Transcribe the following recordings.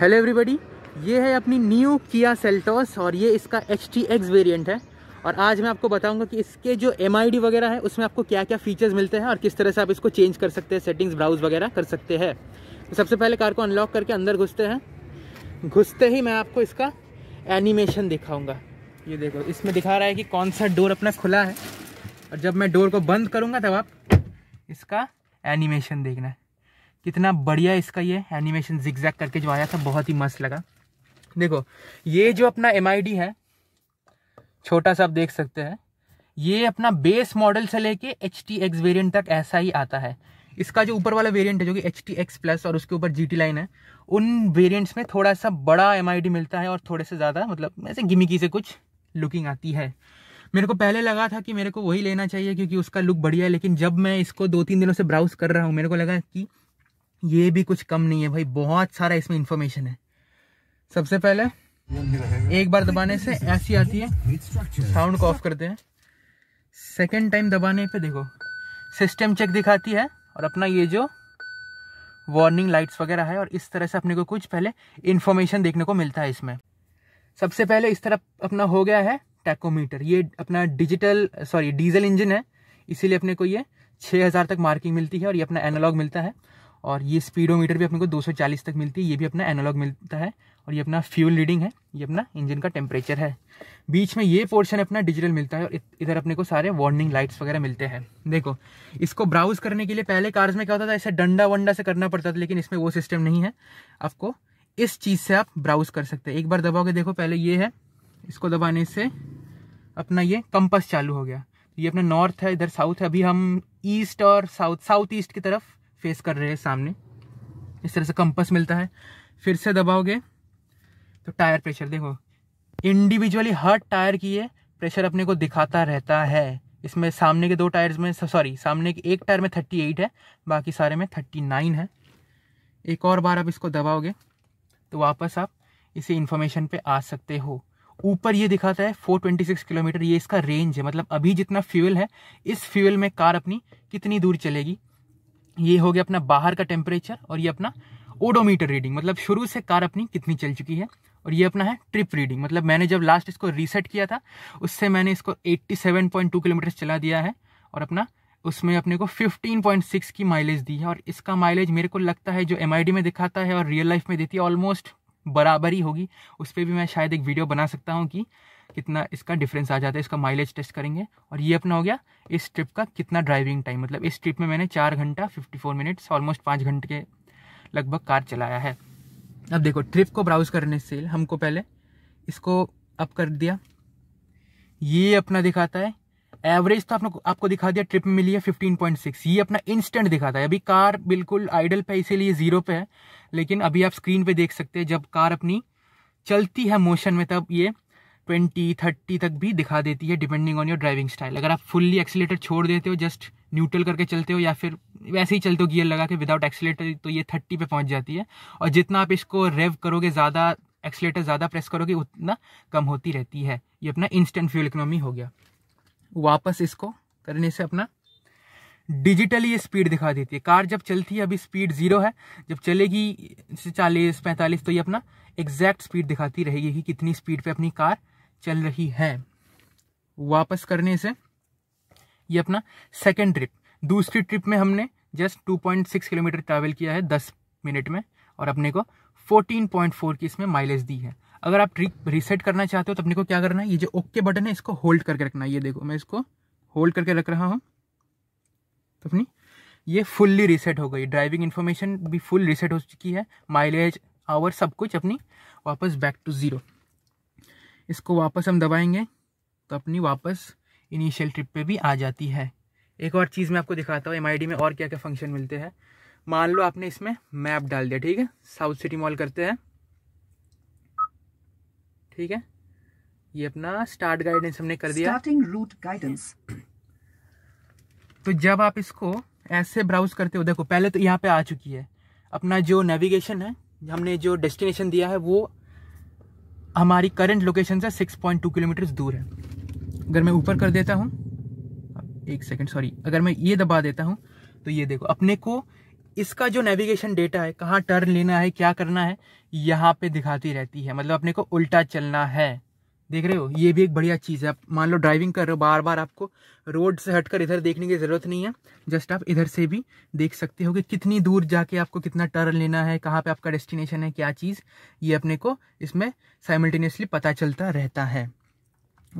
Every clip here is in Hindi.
हेलो एवरीबॉडी ये है अपनी न्यू किया सेल्टोस और ये इसका एच टी एक्स वेरियंट है और आज मैं आपको बताऊंगा कि इसके जो एम वगैरह है उसमें आपको क्या क्या फीचर्स मिलते हैं और किस तरह से आप इसको चेंज कर सकते हैं सेटिंग्स ब्राउज वगैरह कर सकते हैं तो सबसे पहले कार को अनलॉक करके अंदर घुसते हैं घुसते ही मैं आपको इसका एनिमेशन दिखाऊँगा ये देखो इसमें दिखा रहा है कि कौन सा डोर अपना खुला है और जब मैं डोर को बंद करूँगा तब आप इसका एनिमेशन देखना है कितना बढ़िया इसका ये एनिमेशन जिक्जैक करके जो आया था बहुत ही मस्त लगा देखो ये जो अपना एम है छोटा सा आप देख सकते हैं ये अपना बेस मॉडल से लेके एच टी एक्स वेरियंट तक ऐसा ही आता है इसका जो ऊपर वाला वेरिएंट है जो कि एच टी एक्स प्लस और उसके ऊपर जी टी लाइन है उन वेरिएंट्स में थोड़ा सा बड़ा एम मिलता है और थोड़े से ज़्यादा मतलब ऐसे गिमिकी से कुछ लुकिंग आती है मेरे को पहले लगा था कि मेरे को वही लेना चाहिए क्योंकि उसका लुक बढ़िया है लेकिन जब मैं इसको दो तीन दिनों से ब्राउज कर रहा हूँ मेरे को लगा कि ये भी कुछ कम नहीं है भाई बहुत सारा इसमें इंफॉर्मेशन है सबसे पहले एक बार दबाने से ऐसी आती है साउंड को ऑफ करते हैं सेकेंड टाइम दबाने पे देखो सिस्टम चेक दिखाती है और अपना ये जो वार्निंग लाइट्स वगैरह है और इस तरह से अपने को कुछ पहले इन्फॉर्मेशन देखने को मिलता है इसमें सबसे पहले इस तरह अपना हो गया है टैकोमीटर ये अपना डिजिटल सॉरी डीजल इंजन है इसीलिए अपने को ये 6000 तक मार्किंग मिलती है और ये अपना एनालॉग मिलता है और ये स्पीडोमीटर भी अपने को 240 तक मिलती है ये भी अपना एनालॉग मिलता है और ये अपना फ्यूल रीडिंग है ये अपना इंजन का टेम्परेचर है बीच में ये पोर्शन अपना डिजिटल मिलता है और इधर अपने को सारे वार्निंग लाइट्स वगैरह मिलते हैं देखो इसको ब्राउज करने के लिए पहले कार्स में क्या होता था ऐसे डंडा वंडा से करना पड़ता था लेकिन इसमें वो सिस्टम नहीं है आपको इस चीज़ से आप ब्राउज कर सकते हैं एक बार दबाओगे देखो पहले ये है इसको दबाने से अपना ये कंपस चालू हो गया तो ये अपना नॉर्थ है इधर साउथ है अभी हम ईस्ट और साउथ साउथ ईस्ट की तरफ फेस कर रहे हैं सामने इस तरह से कंपस मिलता है फिर से दबाओगे तो टायर प्रेशर देखो इंडिविजुअली हर टायर की ये प्रेशर अपने को दिखाता रहता है इसमें सामने के दो टायर्स में सॉरी सामने के एक टायर में थर्टी एट है बाकी सारे में थर्टी नाइन है एक और बार आप इसको दबाओगे तो वापस आप इसी इन्फॉर्मेशन पे आ सकते हो ऊपर ये दिखाता है 426 किलोमीटर ये इसका रेंज है मतलब अभी जितना फ्यूल है इस फ्यूल में कार अपनी कितनी दूर चलेगी ये हो गया अपना बाहर का टेम्परेचर और ये अपना ओडोमीटर रीडिंग मतलब शुरू से कार अपनी कितनी चल चुकी है और ये अपना है ट्रिप रीडिंग मतलब मैंने जब लास्ट इसको रीसेट किया था उससे मैंने इसको 87.2 किलोमीटर चला दिया है और अपना उसमें अपने को 15.6 की माइलेज दी है और इसका माइलेज मेरे को लगता है जो एम में दिखाता है और रियल लाइफ में देती है ऑलमोस्ट बराबर ही होगी उस पर भी मैं शायद एक वीडियो बना सकता हूँ कि कितना इसका डिफरेंस आ जाता है इसका माइलेज टेस्ट करेंगे और ये अपना हो गया इस ट्रिप का कितना ड्राइविंग टाइम मतलब इस ट्रिप में मैंने चार घंटा फिफ्टी फोर मिनट्स ऑलमोस्ट पाँच घंटे के लगभग कार चलाया है अब देखो ट्रिप को ब्राउज करने से हमको पहले इसको अप कर दिया ये अपना दिखाता है एवरेज तो आपने आपको दिखा दिया ट्रिप में मिली है फिफ्टीन पॉइंट सिक्स ये अपना इंस्टेंट दिखाता है अभी कार बिल्कुल आइडल पे इसीलिए जीरो पे है लेकिन अभी आप स्क्रीन पे देख सकते हैं जब कार अपनी चलती है मोशन में तब ये ट्वेंटी थर्टी तक भी दिखा देती है depending on your driving style अगर आप फुल्ली एक्सीटर छोड़ देते हो जस्ट न्यूट्रल करके चलते हो या फिर वैसे ही चलते हो गियर लगा के विदाउट एक्सीटर तो ये थर्टी पे पहुंच जाती है और जितना आप इसको रेव करोगे ज़्यादा एक्सीटर ज़्यादा प्रेस करोगे उतना कम होती रहती है ये अपना इंस्टेंट फ्यूल इकोनॉमी हो गया वापस इसको करने से अपना डिजिटली ये स्पीड दिखा देती है कार जब चलती है अभी स्पीड जीरो है जब चलेगी चालीस पैंतालीस तो ये अपना एग्जैक्ट स्पीड दिखाती रहेगी कि कितनी स्पीड पे अपनी कार चल रही है वापस करने से ये अपना सेकेंड ट्रिप दूसरी ट्रिप में हमने जस्ट 2.6 किलोमीटर ट्रैवल किया है 10 मिनट में और अपने को 14.4 की इसमें माइलेज दी है अगर आप ट्रिप रीसेट करना चाहते हो तो अपने को क्या करना है ये जो ओके बटन है इसको होल्ड करके रखना है ये देखो मैं इसको होल्ड करके रख रहा हूँ तो अपनी ये फुल्ली रीसेट हो गई ड्राइविंग इन्फॉर्मेशन भी फुल रीसेट हो चुकी है माइलेज आवर सब कुछ अपनी वापस बैक टू ज़ीरो इसको वापस हम दबाएंगे तो अपनी वापस इनिशियल ट्रिप पे भी आ जाती है एक और चीज़ मैं आपको दिखाता हूँ एम में और क्या क्या फंक्शन मिलते हैं मान लो आपने इसमें मैप डाल दिया ठीक है साउथ सिटी मॉल करते हैं ठीक है ये अपना स्टार्ट गाइडेंस हमने कर दिया स्टार्टिंग रूट गाइडेंस तो जब आप इसको ऐसे ब्राउज करते हो देखो पहले तो यहाँ पे आ चुकी है अपना जो नेविगेशन है हमने जो डेस्टिनेशन दिया है वो हमारी करंट लोकेशन से 6.2 किलोमीटर दूर है अगर मैं ऊपर कर देता हूँ एक सेकेंड सॉरी अगर मैं ये दबा देता हूँ तो ये देखो अपने को इसका जो नेविगेशन डेटा है कहाँ टर्न लेना है क्या करना है यहाँ पे दिखाती रहती है मतलब अपने को उल्टा चलना है देख रहे हो ये भी एक बढ़िया चीज़ है आप मान लो ड्राइविंग कर रहे हो बार बार आपको रोड से हटकर इधर देखने की ज़रूरत नहीं है जस्ट आप इधर से भी देख सकते हो कि कितनी दूर जाके आपको कितना टर्न लेना है कहाँ पे आपका डेस्टिनेशन है क्या चीज़ ये अपने को इसमें साइमल्टेनियसली पता चलता रहता है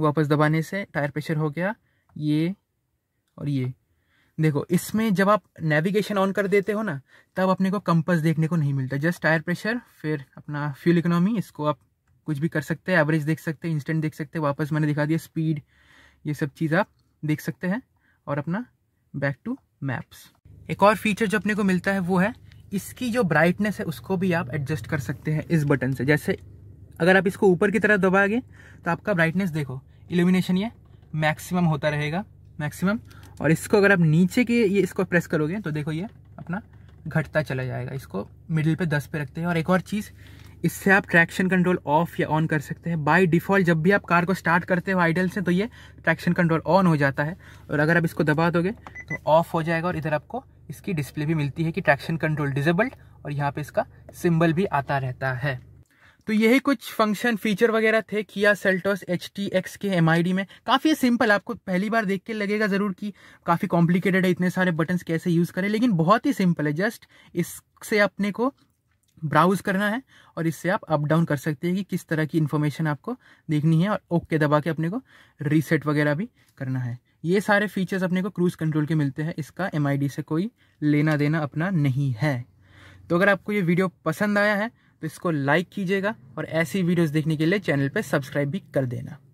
वापस दबाने से टायर प्रेशर हो गया ये और ये देखो इसमें जब आप नेविगेशन ऑन कर देते हो ना तब अपने को कंपस देखने को नहीं मिलता जस्ट टायर प्रेशर फिर अपना फ्यूल इकोनॉमी इसको आप कुछ भी कर सकते हैं एवरेज देख सकते हैं इंस्टेंट देख सकते हैं वापस मैंने दिखा दिया स्पीड ये सब चीज़ आप देख सकते हैं और अपना बैक टू मैप्स एक और फीचर जो अपने को मिलता है वो है इसकी जो ब्राइटनेस है उसको भी आप एडजस्ट कर सकते हैं इस बटन से जैसे अगर आप इसको ऊपर की तरफ दबाएंगे तो आपका ब्राइटनेस देखो इल्यूमिनेशन ये मैक्सिमम होता रहेगा मैक्सिमम और इसको अगर आप नीचे के ये इसको प्रेस करोगे तो देखो ये अपना घटता चला जाएगा इसको मिडिल पे दस पे रखते हैं और एक और चीज़ इससे आप ट्रैक्शन कंट्रोल ऑफ या ऑन कर सकते हैं बाय डिफ़ॉल्ट जब भी आप कार को स्टार्ट करते हो आइडल से तो ये ट्रैक्शन कंट्रोल ऑन हो जाता है और अगर आप इसको दबा दोगे तो ऑफ हो जाएगा और इधर आपको इसकी डिस्प्ले भी मिलती है कि ट्रैक्शन कंट्रोल डिजेबल्ड और यहाँ पर इसका सिम्बल भी आता रहता है तो यही कुछ फंक्शन फीचर वगैरह थे किया सेल्टोस एच टी एक्स के एम में काफ़ी सिंपल आपको पहली बार देख के लगेगा ज़रूर कि काफ़ी कॉम्प्लिकेटेड है इतने सारे बटन्स कैसे यूज़ करें लेकिन बहुत ही सिंपल है जस्ट इससे अपने को ब्राउज करना है और इससे आप अप डाउन कर सकते हैं कि किस तरह की इन्फॉर्मेशन आपको देखनी है और ओके दबा के अपने को रीसेट वगैरह भी करना है ये सारे फीचर्स अपने को क्रूज़ कंट्रोल के मिलते हैं इसका एम से कोई लेना देना अपना नहीं है तो अगर आपको ये वीडियो पसंद आया है तो इसको लाइक कीजिएगा और ऐसी वीडियोस देखने के लिए चैनल पर सब्सक्राइब भी कर देना